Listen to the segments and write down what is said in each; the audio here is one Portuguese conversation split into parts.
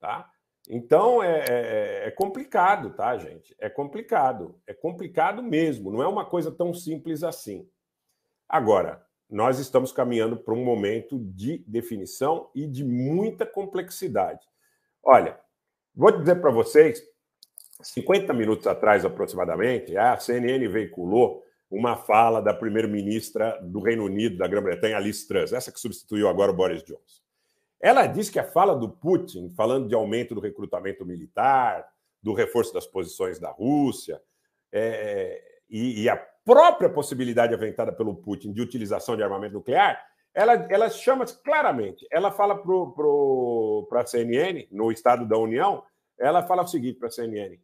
Tá? Então é, é, é, complicado, tá, gente? É complicado, é complicado mesmo, não é uma coisa tão simples assim. Agora, nós estamos caminhando para um momento de definição e de muita complexidade. Olha, vou dizer para vocês, 50 minutos atrás aproximadamente, a CNN veiculou uma fala da primeira-ministra do Reino Unido, da Grã-Bretanha, Liz Truss, essa que substituiu agora o Boris Johnson. Ela diz que a fala do Putin, falando de aumento do recrutamento militar, do reforço das posições da Rússia, é, e, e, a própria possibilidade aventada pelo Putin de utilização de armamento nuclear, ela, ela chama claramente. Ela fala para pro, pro, a CNN, no Estado da União, ela fala o seguinte para a CNN: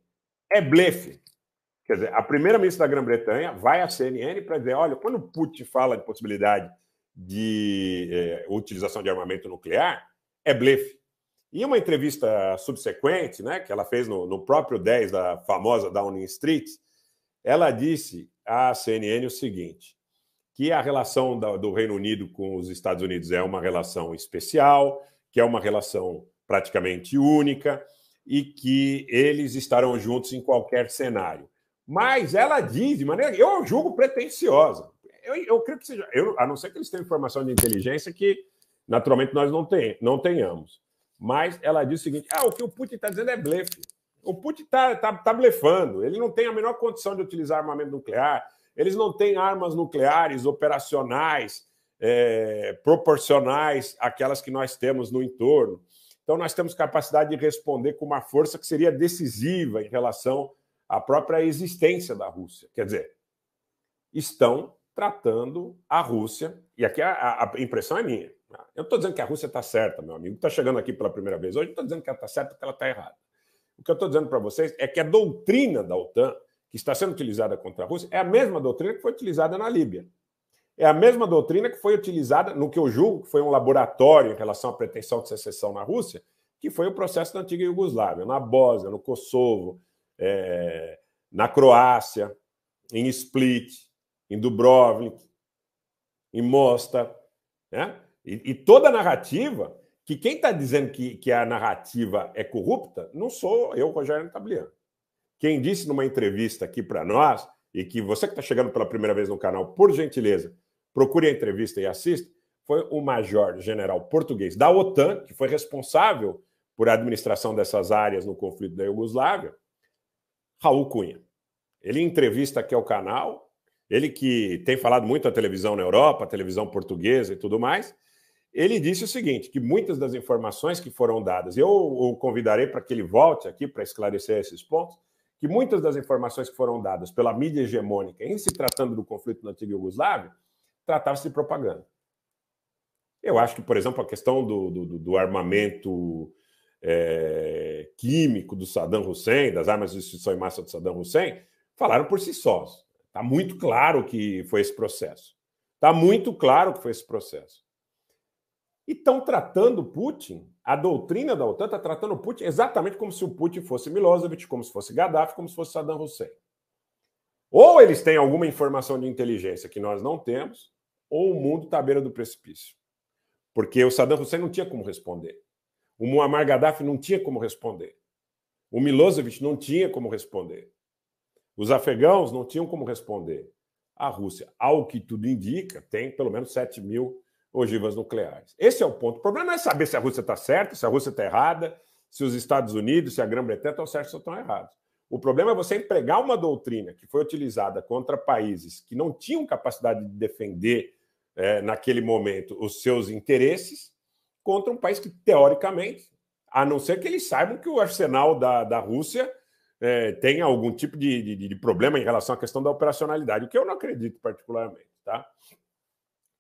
é blefe. Quer dizer, a primeira-ministra da Grã-Bretanha vai à CNN para dizer: olha, quando o Putin fala de possibilidade de é, utilização de armamento nuclear é blefe. Em uma entrevista subsequente, né, que ela fez no, no próprio 10 da famosa Downing Street, ela disse à CNN o seguinte: que a relação da, do Reino Unido com os Estados Unidos é uma relação especial, que é uma relação praticamente única e que eles estarão juntos em qualquer cenário. Mas ela diz de maneira, eu julgo pretensiosa, eu, eu creio que seja. Eu, a não ser que eles tenham informação de inteligência que, naturalmente, nós não, tem, não tenhamos. Mas ela diz o seguinte: ah, o que o Putin está dizendo é blefe. O Putin está tá, tá blefando. Ele não tem a menor condição de utilizar armamento nuclear. Eles não têm armas nucleares operacionais é, proporcionais àquelas que nós temos no entorno. Então, nós temos capacidade de responder com uma força que seria decisiva em relação à própria existência da Rússia. Quer dizer, estão tratando a Rússia, e aqui a, a impressão é minha. Eu não estou dizendo que a Rússia está certa, meu amigo, está chegando aqui pela primeira vez hoje, não estou dizendo que ela está certa, que ela está errada. O que eu estou dizendo para vocês é que a doutrina da OTAN, que está sendo utilizada contra a Rússia, é a mesma doutrina que foi utilizada na Líbia. É a mesma doutrina que foi utilizada no que eu julgo que foi um laboratório em relação à pretensão de secessão na Rússia, que foi o processo da antiga Iugoslávia, na Bósnia, no Kosovo, é, na Croácia, em Split, em Dubrovnik, em Mostar, né? E, e toda a narrativa, que quem está dizendo que, que a narrativa é corrupta, não sou eu, Rogério Tabliano. Quem disse numa entrevista aqui para nós, e que você que está chegando pela primeira vez no canal, por gentileza, procure a entrevista e assista, foi o major general português da OTAN, que foi responsável por a administração dessas áreas no conflito da Iugoslávia, Raul Cunha. Ele entrevista aqui ao canal ele que tem falado muito à televisão na Europa, televisão portuguesa e tudo mais, ele disse o seguinte: que muitas das informações que foram dadas, eu o convidarei para que ele volte aqui para esclarecer esses pontos, que muitas das informações que foram dadas pela mídia hegemônica em se tratando do conflito na antiga Yugoslávia, tratava-se de propaganda. Eu acho que, por exemplo, a questão do, do, do armamento é, químico do Saddam Hussein, das armas de destruição em massa do Saddam Hussein, falaram por si sós. Está muito claro que foi esse processo. Está muito claro que foi esse processo. E estão tratando Putin, a doutrina da OTAN está tratando Putin exatamente como se o Putin fosse Milosevic, como se fosse Gaddafi, como se fosse Saddam Hussein. Ou eles têm alguma informação de inteligência que nós não temos, ou o mundo está à beira do precipício. Porque o Saddam Hussein não tinha como responder. O Muammar Gaddafi não tinha como responder. O Milosevic não tinha como responder. Os afegãos não tinham como responder. A Rússia, ao que tudo indica, tem pelo menos 7 mil ogivas nucleares. Esse é o ponto. O problema não é saber se a Rússia está certa, se a Rússia está errada, se os Estados Unidos, se a Grã-Bretanha estão certos ou estão errados. O problema é você empregar uma doutrina que foi utilizada contra países que não tinham capacidade de defender, é, naquele momento, os seus interesses, contra um país que, teoricamente, a não ser que eles saibam que o arsenal da, da Rússia é, tenha algum tipo de, de, de, problema em relação à questão da operacionalidade, o que eu não acredito particularmente. Tá?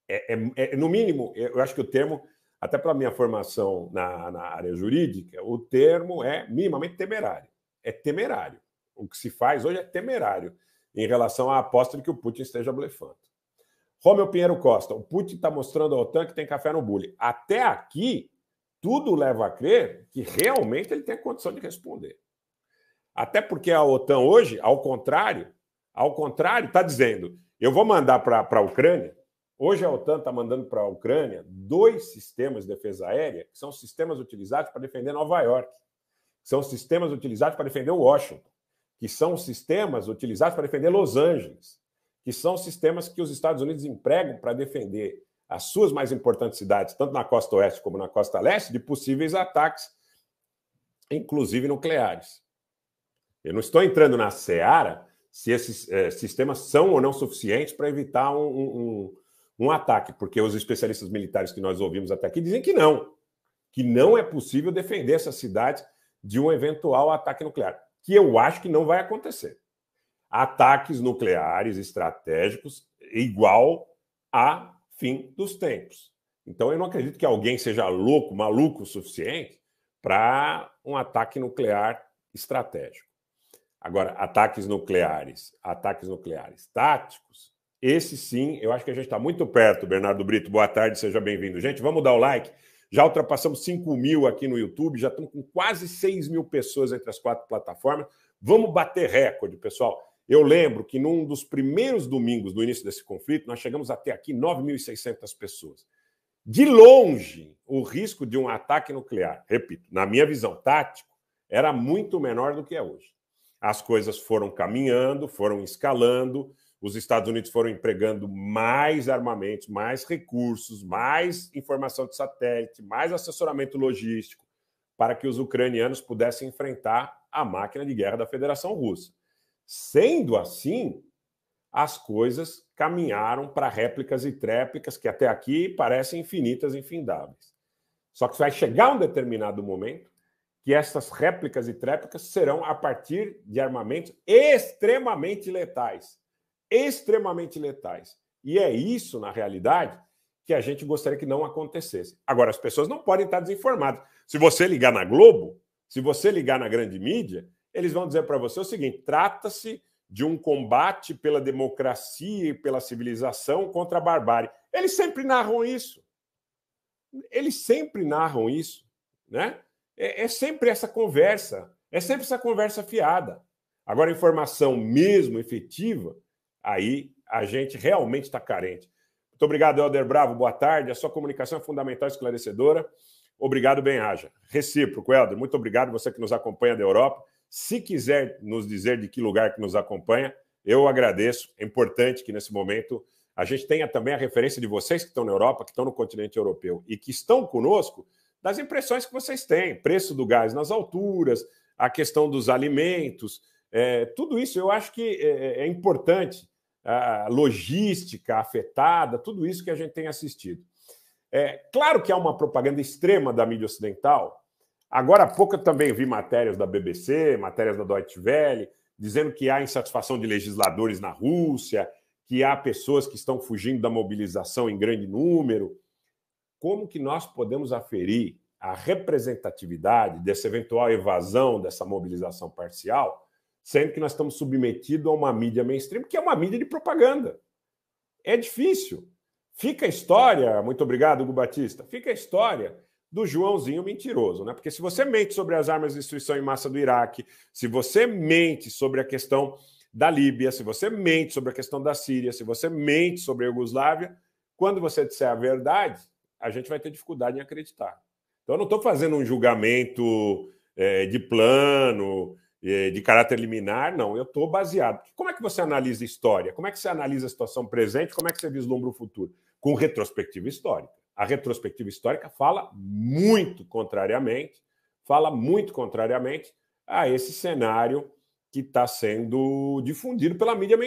É, é, é no mínimo, eu acho que o termo, até pela minha formação na, na área jurídica, o termo é minimamente temerário. É temerário. O que se faz hoje é temerário em relação à aposta de que o Putin esteja blefando. Romeu Pinheiro Costa, o Putin está mostrando ao OTAN que tem café no bule. Até aqui, tudo leva a crer que realmente ele tem a condição de responder. Até porque a OTAN hoje, ao contrário, ao contrário, está dizendo: eu vou mandar para a Ucrânia. Hoje a OTAN está mandando para a Ucrânia dois sistemas de defesa aérea, que são sistemas utilizados para defender Nova York, são sistemas utilizados para defender Washington, que são sistemas utilizados para defender Los Angeles, que são sistemas que os Estados Unidos empregam para defender as suas mais importantes cidades, tanto na costa oeste como na costa leste, de possíveis ataques, inclusive nucleares. Eu não estou entrando na seara se esses é, sistemas são ou não suficientes para evitar um, um, um ataque, porque os especialistas militares que nós ouvimos até aqui dizem que não, que não é possível defender essas cidades de um eventual ataque nuclear, que eu acho que não vai acontecer. Ataques nucleares estratégicos igual a fim dos tempos. Então eu não acredito que alguém seja louco, maluco o suficiente para um ataque nuclear estratégico. Agora, ataques nucleares, ataques nucleares táticos, esse sim, eu acho que a gente está muito perto. Bernardo Brito, boa tarde, seja bem-vindo. Gente, vamos dar o like. Já ultrapassamos 5 mil aqui no YouTube, já estamos com quase 6 mil pessoas entre as quatro plataformas. Vamos bater recorde, pessoal. Eu lembro que num dos primeiros domingos do início desse conflito, nós chegamos até aqui 9.600 pessoas. De longe, o risco de um ataque nuclear, repito, na minha visão tático, era muito menor do que é hoje as coisas foram caminhando, foram escalando, os Estados Unidos foram empregando mais armamentos, mais recursos, mais informação de satélite, mais assessoramento logístico para que os ucranianos pudessem enfrentar a máquina de guerra da Federação Russa. Sendo assim, as coisas caminharam para réplicas e tréplicas que até aqui parecem infinitas e infindáveis. Só que vai chegar um determinado momento que essas réplicas e tréplicas serão a partir de armamentos extremamente letais. Extremamente letais. E é isso, na realidade, que a gente gostaria que não acontecesse. Agora, as pessoas não podem estar desinformadas. Se você ligar na Globo, se você ligar na grande mídia, eles vão dizer para você o seguinte: trata-se de um combate pela democracia e pela civilização contra a barbárie. Eles sempre narram isso. Eles sempre narram isso, né? É, é sempre essa conversa, é sempre essa conversa fiada. Agora, informação mesmo efetiva, aí a gente realmente está carente. Muito obrigado, Helder Bravo. Boa tarde. A sua comunicação é fundamental e esclarecedora. Obrigado, Benhaja. Recíproco, Helder. Muito obrigado você que nos acompanha da Europa. Se quiser nos dizer de que lugar que nos acompanha, eu agradeço. É importante que nesse momento a gente tenha também a referência de vocês que estão na Europa, que estão no continente europeu e que estão conosco das impressões que vocês têm. Preço do gás nas alturas, a questão dos alimentos, é, tudo isso eu acho que é, é, é importante. A logística afetada, tudo isso que a gente tem assistido. É, claro que há uma propaganda extrema da mídia ocidental. Agora há pouco eu também vi matérias da BBC, matérias da Deutsche Welle, dizendo que há insatisfação de legisladores na Rússia, que há pessoas que estão fugindo da mobilização em grande número como que nós podemos aferir a representatividade dessa eventual evasão dessa mobilização parcial, sendo que nós estamos submetidos a uma mídia mainstream, que é uma mídia de propaganda. É difícil. Fica a história, muito obrigado, Hugo Batista, fica a história do Joãozinho mentiroso, né? Porque se você mente sobre as armas de destruição em massa do Iraque, se você mente sobre a questão da Líbia, se você mente sobre a questão da Síria, se você mente sobre a Iugoslávia, quando você disser a verdade, a gente vai ter dificuldade em acreditar. Então, eu não estou fazendo um julgamento é, de plano, é, de caráter liminar, não. Eu estou baseado. Como é que você analisa história? Como é que você analisa a situação presente? Como é que você vislumbra o futuro? Com retrospectiva histórica. A retrospectiva histórica fala muito contrariamente, fala muito contrariamente a esse cenário que está sendo difundido pela mídia mainstream.